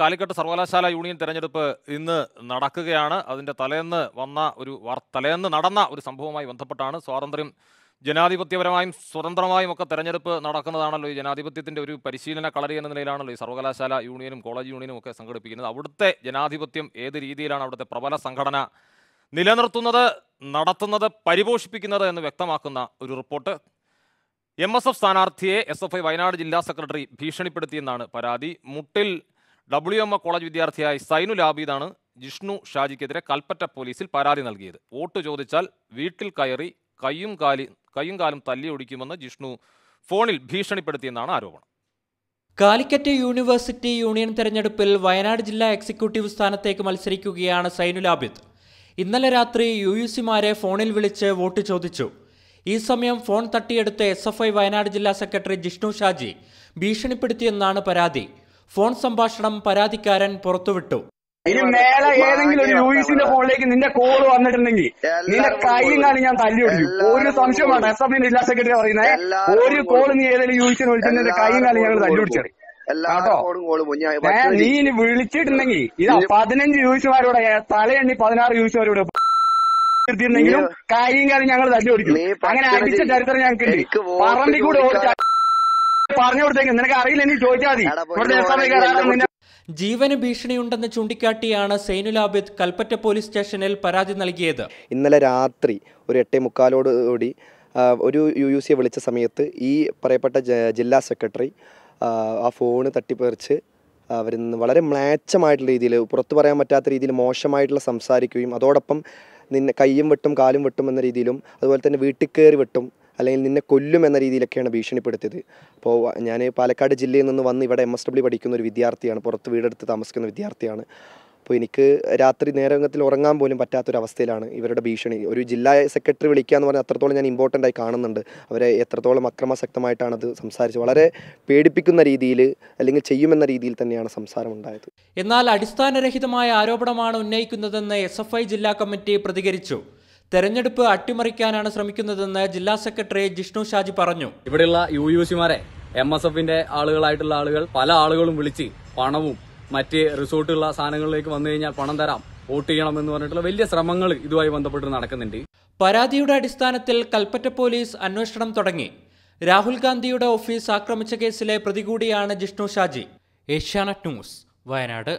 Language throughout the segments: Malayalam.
കാലിക്കട്ട് സർവകലാശാല യൂണിയൻ തെരഞ്ഞെടുപ്പ് ഇന്ന് നടക്കുകയാണ് അതിൻ്റെ തലേന്ന് വന്ന ഒരു തലേന്ന് നടന്ന ഒരു സംഭവവുമായി ബന്ധപ്പെട്ടാണ് സ്വാതന്ത്ര്യം ജനാധിപത്യപരമായും സ്വതന്ത്രമായും ഒക്കെ തെരഞ്ഞെടുപ്പ് നടക്കുന്നതാണല്ലോ ഈ ജനാധിപത്യത്തിൻ്റെ ഒരു പരിശീലന കളരി എന്ന നിലയിലാണല്ലോ ഈ സർവകലാശാല യൂണിയനും കോളേജ് യൂണിയനും ഒക്കെ സംഘടിപ്പിക്കുന്നത് അവിടുത്തെ ജനാധിപത്യം ഏത് രീതിയിലാണ് അവിടുത്തെ പ്രബല സംഘടന നിലനിർത്തുന്നത് നടത്തുന്നത് പരിപോഷിപ്പിക്കുന്നത് എന്ന് വ്യക്തമാക്കുന്ന ഒരു റിപ്പോർട്ട് എം എസ് എഫ് സ്ഥാനാർത്ഥിയെ എസ് എഫ് ഐ വയനാട് ജില്ലാ സെക്രട്ടറി ഭീഷണിപ്പെടുത്തിയെന്നാണ് പരാതി മുട്ടിൽ ഡബ്ല്യു എം എ കോളേജ് വിദ്യാർത്ഥിയായ സൈനു ലാബീദാണ് ജിഷ്ണു ഷാജിക്കെതിരെ കൽപ്പറ്റ പോലീസിൽ പരാതി നൽകിയത് വോട്ട് ചോദിച്ചാൽ വീട്ടിൽ കയറി കയ്യും കാലി കയ്യും കാലും ഒടിക്കുമെന്ന് ജിഷ്ണു ഫോണിൽ ഭീഷണിപ്പെടുത്തിയെന്നാണ് ആരോപണം കാലിക്കറ്റ് യൂണിവേഴ്സിറ്റി യൂണിയൻ തെരഞ്ഞെടുപ്പിൽ വയനാട് ജില്ലാ എക്സിക്യൂട്ടീവ് സ്ഥാനത്തേക്ക് മത്സരിക്കുകയാണ് ലാബിദ് ഇന്നലെ രാത്രി യു യു സിമാരെ ഫോണിൽ വിളിച്ച് വോട്ട് ചോദിച്ചു ഈ സമയം ഫോൺ തട്ടിയെടുത്ത് എസ് എഫ് ഐ വയനാട് ജില്ലാ സെക്രട്ടറി ജിഷ്ണു ഷാജി ഭീഷണിപ്പെടുത്തിയെന്നാണ് പരാതി ഫോൺ സംഭാഷണം പരാതിക്കാരൻ പുറത്തുവിട്ടു ഇനി മേളെ ഏതെങ്കിലും ഒരു ലൂയിസിന്റെ ഫോണിലേക്ക് നിന്റെ കോൾ വന്നിട്ടുണ്ടെങ്കിൽ നിന്റെ കൈയും കാണി ഞാൻ തല്ലി ഒടിക്കും ഒരു സംശയമാണ് വേണ്ട എസ് എഫിന്റെ ജില്ലാ സെക്രട്ടറി പറയുന്നത് ഒരു കോൾ നീ ഏതെങ്കിലും ലൂയിസിന് വിളിച്ചിട്ട് നിന്റെ കൈയും കാണി ഞങ്ങൾ തല്ലി ഒടിച്ചറി നീ ഇനി വിളിച്ചിട്ടുണ്ടെങ്കിൽ ഇതാ പതിനഞ്ച് യൂസിമാരോടെ തലയെണ്ണി പതിനാറ് യൂസിമാരോട് കൈയും കാലം ഞങ്ങൾ തല്ലി ഓടിക്കും അങ്ങനെ അടിച്ച ചരിത്രം ഞങ്ങൾക്ക് പറമ്പിൽ കൂടെ ഓടിച്ച പറഞ്ഞു കൊടുത്തേക്ക് നിനക്ക് അറിയില്ലെങ്കിൽ ചോദിച്ചാൽ മതി ജീവന് ഭീഷണിയുണ്ടെന്ന് ചൂണ്ടിക്കാട്ടിയാണ് സൈനുലാബിദ് കൽപ്പറ്റ പോലീസ് സ്റ്റേഷനിൽ പരാതി നൽകിയത് ഇന്നലെ രാത്രി ഒരു എട്ടേ മുക്കാലോട് കൂടി ഒരു യു യു സിയെ വിളിച്ച സമയത്ത് ഈ പറയപ്പെട്ട ജില്ലാ സെക്രട്ടറി ആ ഫോണ് തട്ടിപ്പറിച്ച് അവർ വളരെ മ്ലേച്ഛമായിട്ടുള്ള രീതിയിൽ പുറത്തു പറയാൻ പറ്റാത്ത രീതിയിൽ മോശമായിട്ടുള്ള സംസാരിക്കുകയും അതോടൊപ്പം നിന്നെ കയ്യും വെട്ടും കാലും വെട്ടും എന്ന രീതിയിലും അതുപോലെ തന്നെ വീട്ടിൽ കയറി വെട്ടും അല്ലെങ്കിൽ നിന്നെ കൊല്ലും എന്ന രീതിയിലൊക്കെയാണ് ഭീഷണിപ്പെടുത്തിയത് അപ്പോൾ ഞാൻ പാലക്കാട് ജില്ലയിൽ നിന്ന് വന്ന് ഇവിടെ എം എസ് ഡബ്ല്യു പഠിക്കുന്ന ഒരു വിദ്യാർത്ഥിയാണ് പുറത്ത് വീടെടുത്ത് താമസിക്കുന്ന വിദ്യാർത്ഥിയാണ് അപ്പോൾ എനിക്ക് രാത്രി നേരത്തിൽ ഉറങ്ങാൻ പോലും പറ്റാത്തൊരവസ്ഥയിലാണ് ഇവരുടെ ഭീഷണി ഒരു ജില്ലാ സെക്രട്ടറി വിളിക്കുക എന്ന് പറഞ്ഞാൽ അത്രത്തോളം ഞാൻ ഇമ്പോർട്ടൻ്റ് ആയി കാണുന്നുണ്ട് അവരെ എത്രത്തോളം അക്രമാസക്തമായിട്ടാണത് സംസാരിച്ചത് വളരെ പേടിപ്പിക്കുന്ന രീതിയിൽ അല്ലെങ്കിൽ ചെയ്യുമെന്ന രീതിയിൽ തന്നെയാണ് സംസാരം ഉണ്ടായത് എന്നാൽ അടിസ്ഥാനരഹിതമായ ആരോപണമാണ് ഉന്നയിക്കുന്നതെന്ന് എസ് ജില്ലാ കമ്മിറ്റി പ്രതികരിച്ചു തെരഞ്ഞെടുപ്പ് അട്ടിമറിക്കാനാണ് ശ്രമിക്കുന്നതെന്ന് ജില്ലാ സെക്രട്ടറി ജിഷ്ണു ഷാജി പറഞ്ഞു ഇവിടെയുള്ള യു യു സിമാരെ എം എസ് എഫിന്റെ ആളുകളായിട്ടുള്ള ആളുകൾ പല ആളുകളും വിളിച്ച് പണവും മറ്റ് റിസോർട്ടുള്ള സാധനങ്ങളിലേക്ക് വന്നു കഴിഞ്ഞാൽ പണം തരാം വോട്ട് ചെയ്യണം എന്ന് പറഞ്ഞിട്ടുള്ള വലിയ ശ്രമങ്ങൾ ഇതുമായി ബന്ധപ്പെട്ട് നടക്കുന്നുണ്ട് പരാതിയുടെ അടിസ്ഥാനത്തിൽ കൽപ്പറ്റ പോലീസ് അന്വേഷണം തുടങ്ങി രാഹുൽ ഗാന്ധിയുടെ ഓഫീസ് ആക്രമിച്ച കേസിലെ പ്രതികൂടിയാണ് ജിഷ്ണു ഷാജി ഏഷ്യാനെറ്റ് ന്യൂസ് വയനാട്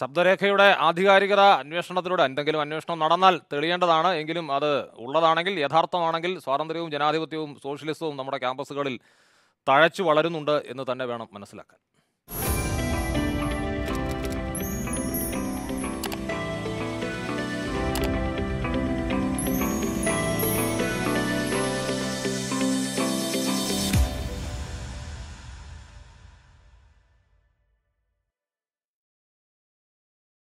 ശബ്ദരേഖയുടെ ആധികാരികത അന്വേഷണത്തിലൂടെ എന്തെങ്കിലും അന്വേഷണം നടന്നാൽ തെളിയേണ്ടതാണ് എങ്കിലും അത് ഉള്ളതാണെങ്കിൽ യഥാർത്ഥമാണെങ്കിൽ സ്വാതന്ത്ര്യവും ജനാധിപത്യവും സോഷ്യലിസവും നമ്മുടെ ക്യാമ്പസുകളിൽ തഴച്ചു വളരുന്നുണ്ട് എന്ന് തന്നെ വേണം മനസ്സിലാക്കാൻ